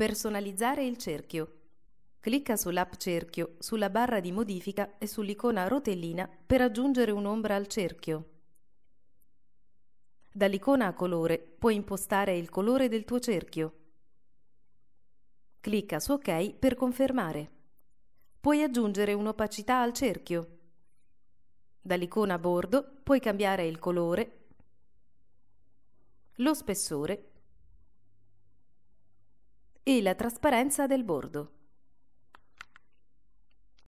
Personalizzare il cerchio. Clicca sull'app cerchio, sulla barra di modifica e sull'icona rotellina per aggiungere un'ombra al cerchio. Dall'icona a colore puoi impostare il colore del tuo cerchio. Clicca su OK per confermare. Puoi aggiungere un'opacità al cerchio. Dall'icona bordo puoi cambiare il colore, lo spessore e la trasparenza del bordo.